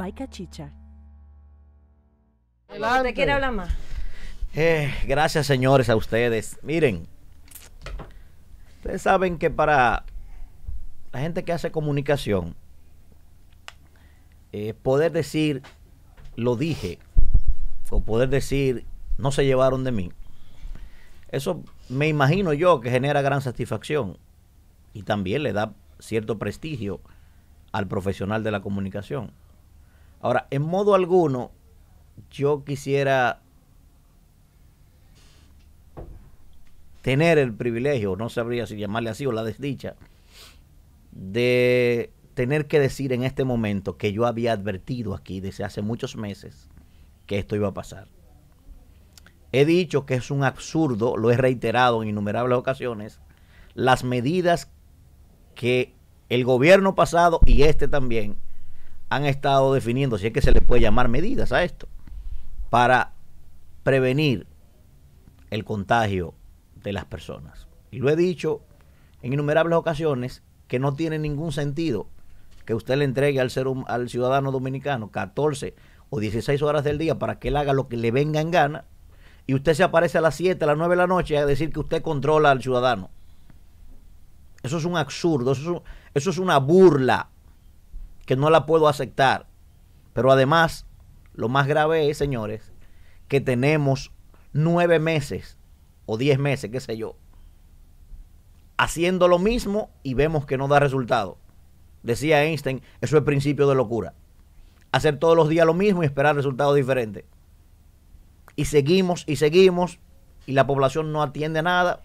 Baika Chicha. ¿Usted quiere hablar más? Eh, gracias, señores, a ustedes. Miren, ustedes saben que para la gente que hace comunicación, eh, poder decir lo dije o poder decir no se llevaron de mí, eso me imagino yo que genera gran satisfacción y también le da cierto prestigio al profesional de la comunicación. Ahora, en modo alguno, yo quisiera tener el privilegio, no sabría si llamarle así o la desdicha, de tener que decir en este momento que yo había advertido aquí desde hace muchos meses que esto iba a pasar. He dicho que es un absurdo, lo he reiterado en innumerables ocasiones, las medidas que el gobierno pasado y este también han estado definiendo, si es que se le puede llamar medidas a esto, para prevenir el contagio de las personas. Y lo he dicho en innumerables ocasiones que no tiene ningún sentido que usted le entregue al, al ciudadano dominicano 14 o 16 horas del día para que él haga lo que le venga en gana y usted se aparece a las 7, a las 9 de la noche a decir que usted controla al ciudadano. Eso es un absurdo, eso es una burla que no la puedo aceptar. Pero además, lo más grave es, señores, que tenemos nueve meses o diez meses, qué sé yo, haciendo lo mismo y vemos que no da resultado. Decía Einstein, eso es principio de locura. Hacer todos los días lo mismo y esperar resultados diferentes. Y seguimos y seguimos y la población no atiende a nada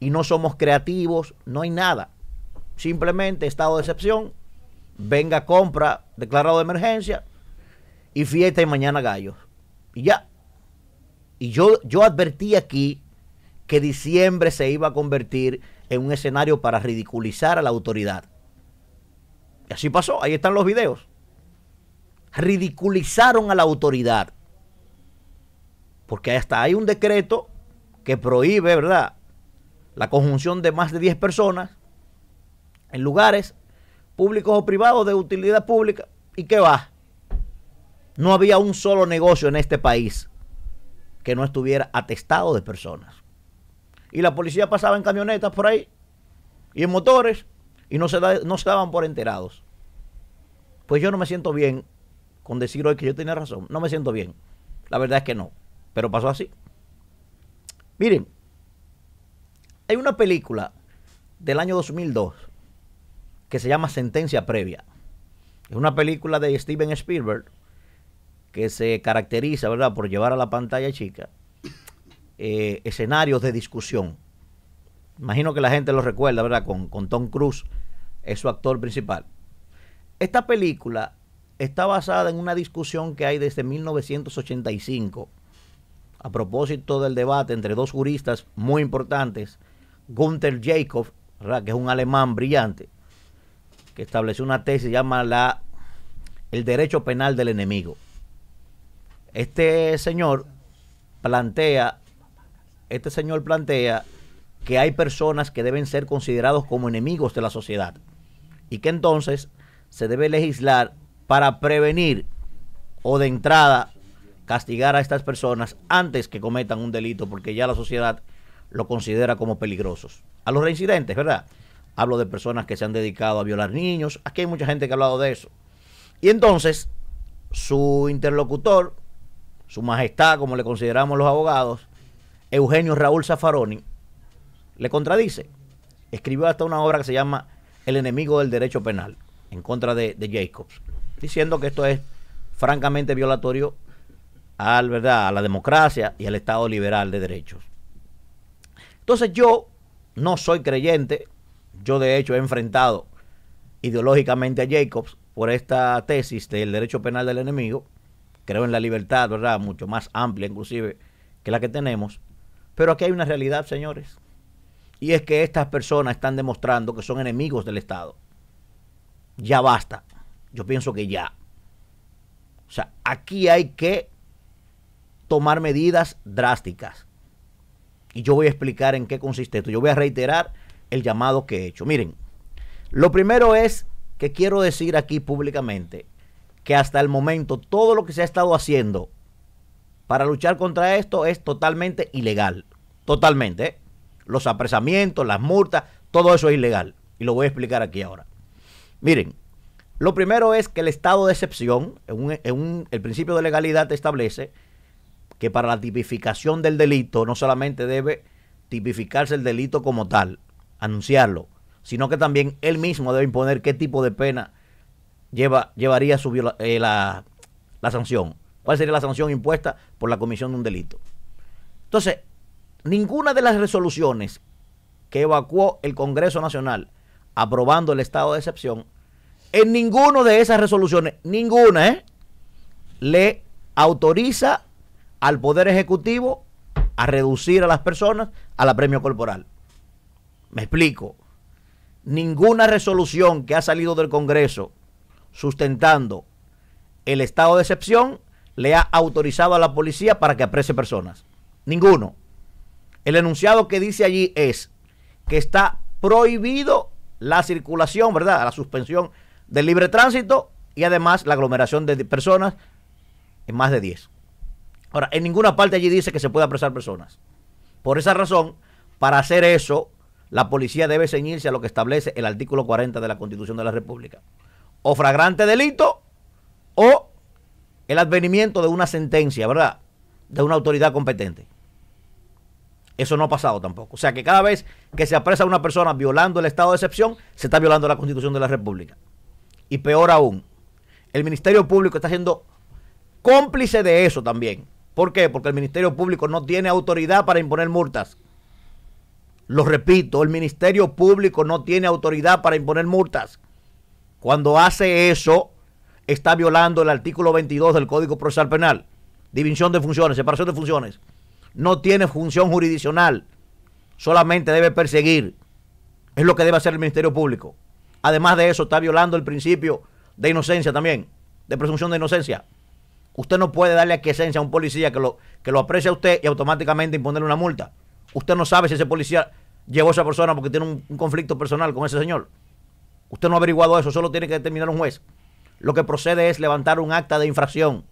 y no somos creativos, no hay nada. Simplemente estado de excepción venga compra declarado de emergencia y fiesta y mañana gallos. Y ya. Y yo, yo advertí aquí que diciembre se iba a convertir en un escenario para ridiculizar a la autoridad. Y así pasó, ahí están los videos. Ridiculizaron a la autoridad. Porque hasta hay un decreto que prohíbe, ¿verdad? La conjunción de más de 10 personas en lugares públicos o privados de utilidad pública. ¿Y qué va? No había un solo negocio en este país que no estuviera atestado de personas. Y la policía pasaba en camionetas por ahí y en motores y no se, no se daban por enterados. Pues yo no me siento bien con decir hoy que yo tenía razón. No me siento bien. La verdad es que no. Pero pasó así. Miren, hay una película del año 2002 que se llama Sentencia Previa. Es una película de Steven Spielberg que se caracteriza, ¿verdad?, por llevar a la pantalla chica eh, escenarios de discusión. Imagino que la gente lo recuerda, ¿verdad?, con, con Tom Cruise, es su actor principal. Esta película está basada en una discusión que hay desde 1985 a propósito del debate entre dos juristas muy importantes, Gunther Jacob, que es un alemán brillante, que estableció una tesis, se llama la, el derecho penal del enemigo. Este señor plantea, este señor plantea que hay personas que deben ser considerados como enemigos de la sociedad y que entonces se debe legislar para prevenir o de entrada castigar a estas personas antes que cometan un delito porque ya la sociedad lo considera como peligrosos. A los reincidentes, ¿verdad? Hablo de personas que se han dedicado a violar niños. Aquí hay mucha gente que ha hablado de eso. Y entonces, su interlocutor, su majestad, como le consideramos los abogados, Eugenio Raúl Zaffaroni, le contradice. Escribió hasta una obra que se llama El enemigo del derecho penal, en contra de, de Jacobs, diciendo que esto es francamente violatorio al, ¿verdad? a la democracia y al Estado liberal de derechos. Entonces yo no soy creyente yo de hecho he enfrentado ideológicamente a Jacobs por esta tesis del derecho penal del enemigo. Creo en la libertad, ¿verdad? Mucho más amplia inclusive que la que tenemos. Pero aquí hay una realidad, señores. Y es que estas personas están demostrando que son enemigos del Estado. Ya basta. Yo pienso que ya. O sea, aquí hay que tomar medidas drásticas. Y yo voy a explicar en qué consiste esto. Yo voy a reiterar el llamado que he hecho. Miren, lo primero es que quiero decir aquí públicamente que hasta el momento todo lo que se ha estado haciendo para luchar contra esto es totalmente ilegal. Totalmente. ¿eh? Los apresamientos, las multas, todo eso es ilegal. Y lo voy a explicar aquí ahora. Miren, lo primero es que el estado de excepción, en el principio de legalidad establece que para la tipificación del delito no solamente debe tipificarse el delito como tal, anunciarlo, sino que también él mismo debe imponer qué tipo de pena lleva, llevaría su eh, la, sanción. ¿Cuál sería la sanción impuesta por la comisión de un delito? Entonces, ninguna de las resoluciones que evacuó el Congreso Nacional aprobando el estado de excepción, en ninguna de esas resoluciones, ninguna, ¿eh? le autoriza al Poder Ejecutivo a reducir a las personas a la premio corporal. Me explico. Ninguna resolución que ha salido del Congreso sustentando el estado de excepción le ha autorizado a la policía para que aprese personas. Ninguno. El enunciado que dice allí es que está prohibido la circulación, ¿verdad? La suspensión del libre tránsito y además la aglomeración de personas en más de 10. Ahora, en ninguna parte allí dice que se puede apresar personas. Por esa razón, para hacer eso, la policía debe ceñirse a lo que establece el artículo 40 de la Constitución de la República. O fragrante delito o el advenimiento de una sentencia, ¿verdad? De una autoridad competente. Eso no ha pasado tampoco. O sea que cada vez que se apresa a una persona violando el estado de excepción, se está violando la Constitución de la República. Y peor aún, el Ministerio Público está siendo cómplice de eso también. ¿Por qué? Porque el Ministerio Público no tiene autoridad para imponer multas. Lo repito, el Ministerio Público no tiene autoridad para imponer multas. Cuando hace eso, está violando el artículo 22 del Código Procesal Penal. División de funciones, separación de funciones. No tiene función jurisdiccional. Solamente debe perseguir. Es lo que debe hacer el Ministerio Público. Además de eso, está violando el principio de inocencia también, de presunción de inocencia. Usted no puede darle aquiescencia a un policía que lo, que lo aprecia a usted y automáticamente imponerle una multa. Usted no sabe si ese policía llevó a esa persona porque tiene un, conflicto personal con ese señor. Usted no ha averiguado eso, solo tiene que determinar un juez. Lo que procede es levantar un acta de infracción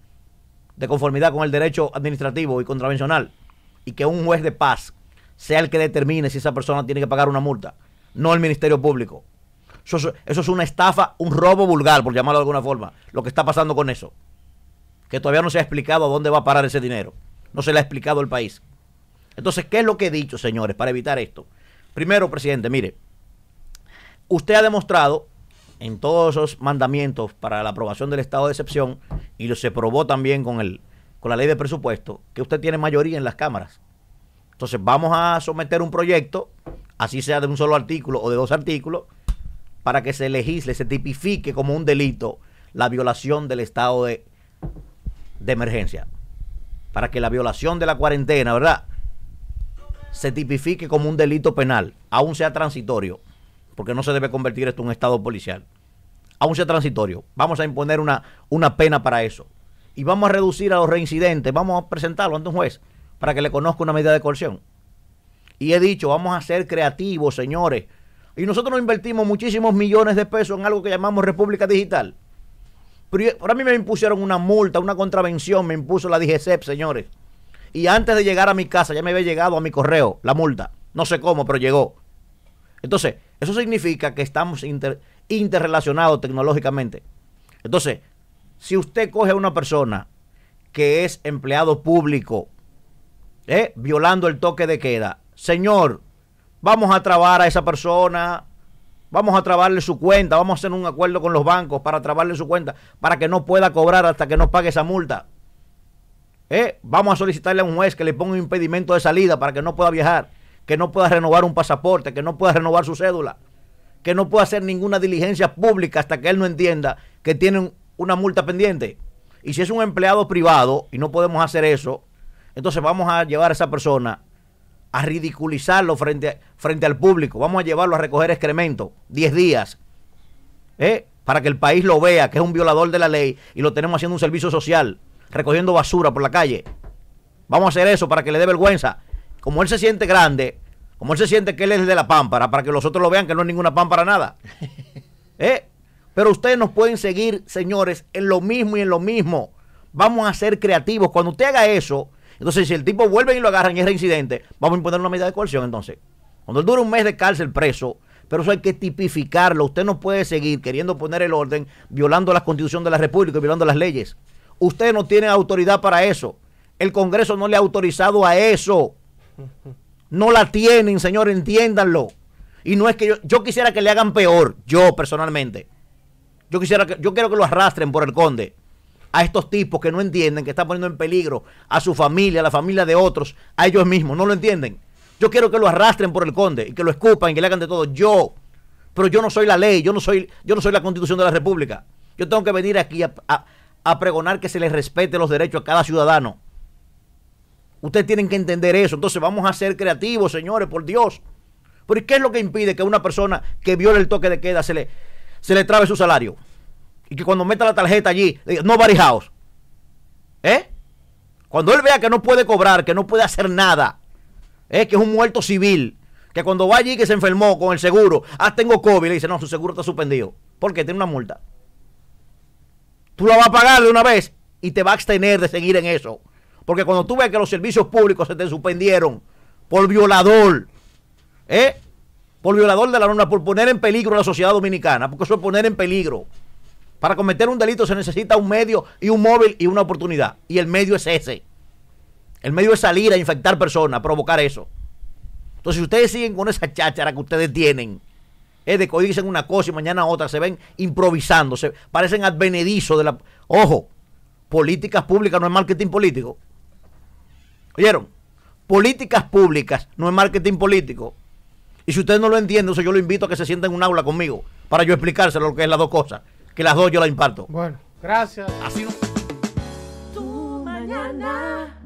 de conformidad con el derecho administrativo y contravencional y que un juez de paz sea el que determine si esa persona tiene que pagar una multa, no el Ministerio Público. Eso, es una estafa, un robo vulgar, por llamarlo de alguna forma, lo que está pasando con eso. Que todavía no se ha explicado a dónde va a parar ese dinero. No se le ha explicado al país. Entonces, ¿qué es lo que he dicho, señores, para evitar esto? Primero, presidente, mire, usted ha demostrado en todos esos mandamientos para la aprobación del estado de excepción, y se probó también con, el, con la ley de presupuesto, que usted tiene mayoría en las cámaras. Entonces vamos a someter un proyecto, así sea de un solo artículo o de dos artículos, para que se legisle, se tipifique como un delito la violación del estado de, de emergencia. Para que la violación de la cuarentena, ¿verdad? se tipifique como un delito penal, aún sea transitorio, porque no se debe convertir esto en un estado policial, aún sea transitorio, vamos a imponer una, una pena para eso. Y vamos a reducir a los reincidentes, vamos a presentarlo ante un juez para que le conozca una medida de coerción. Y he dicho, vamos a ser creativos, señores. Y nosotros nos invertimos muchísimos millones de pesos en algo que llamamos República Digital. Pero a mí me impusieron una multa, una contravención, me impuso la DGCEP, señores y antes de llegar a mi casa ya me había llegado a mi correo la multa. No sé cómo, pero llegó. Entonces, eso significa que estamos interrelacionados tecnológicamente. Entonces, si usted coge a una persona que es empleado público, ¿eh? violando el toque de queda, señor, vamos a trabar a esa persona, vamos a trabarle su cuenta, vamos a hacer un acuerdo con los bancos para trabarle su cuenta, para que no pueda cobrar hasta que no pague esa multa. Eh, vamos a solicitarle a un juez que le ponga un impedimento de salida para que no pueda viajar, que no pueda renovar un pasaporte, que no pueda renovar su cédula, que no pueda hacer ninguna diligencia pública hasta que él no entienda que tiene una multa pendiente. Y si es un empleado privado y no podemos hacer eso, entonces vamos a llevar a esa persona a ridiculizarlo frente, al público. Vamos a llevarlo a recoger excremento 10 días eh, para que el país lo vea que es un violador de la ley y lo tenemos haciendo un servicio social recogiendo basura por la calle. Vamos a hacer eso para que le dé vergüenza. Como él se siente grande, como él se siente que él es de la pámpara, para que los otros lo vean que no es ninguna pámpara nada. ¿Eh? Pero ustedes nos pueden seguir, señores, en lo mismo y en lo mismo. Vamos a ser creativos. Cuando usted haga eso, entonces si el tipo vuelve y lo agarran y es incidente vamos a imponer una medida de coerción entonces. Cuando él dure un mes de cárcel preso, pero eso hay que tipificarlo. Usted no puede seguir queriendo poner el orden, violando la constitución de la República y violando las leyes. Usted no tiene autoridad para eso. El Congreso no le ha autorizado a eso. No la tienen, señor, entiéndanlo. Y no es que yo, yo quisiera que le hagan peor, yo personalmente. Yo quisiera que, yo quiero que lo arrastren por el conde. A estos tipos que no entienden, que están poniendo en peligro a su familia, a la familia de otros, a ellos mismos, no lo entienden. Yo quiero que lo arrastren por el conde y que lo escupan y que le hagan de todo. Yo, pero yo no soy la ley, yo no soy, yo no soy la constitución de la república. Yo tengo que venir aquí a a pregonar que se les respete los derechos a cada ciudadano. Ustedes tienen que entender eso. Entonces vamos a ser creativos, señores, por Dios. ¿Pero qué es lo que impide que una persona que viole el toque de queda se le, se le trabe su salario? Y que cuando meta la tarjeta allí, no house. ¿Eh? Cuando él vea que no puede cobrar, que no puede hacer nada, ¿eh? que es un muerto civil, que cuando va allí que se enfermó con el seguro, ah, tengo COVID, le dice, no, su seguro está suspendido. Porque tiene una multa tú la vas a pagar de una vez y te vas a abstener de seguir en eso. Porque cuando tú ves que los servicios públicos se te suspendieron por violador, ¿eh? por violador de la norma, por poner en peligro a la sociedad dominicana, porque eso es poner en peligro. Para cometer un delito se necesita un medio y un móvil y una oportunidad. Y el medio es ese. El medio es salir a infectar personas, provocar eso. Entonces, si ustedes siguen con esa cháchara que ustedes tienen, es de que hoy dicen una cosa y mañana otra, se ven improvisando, se parecen advenedizos de la... Ojo, políticas públicas no es marketing político. ¿Oyeron? Políticas públicas no es marketing político. Y si usted no lo entiende, yo lo invito a que se sienta en un aula conmigo para yo explicárselo lo que es las dos cosas, que las dos yo las imparto. Bueno, gracias. Así no. mañana.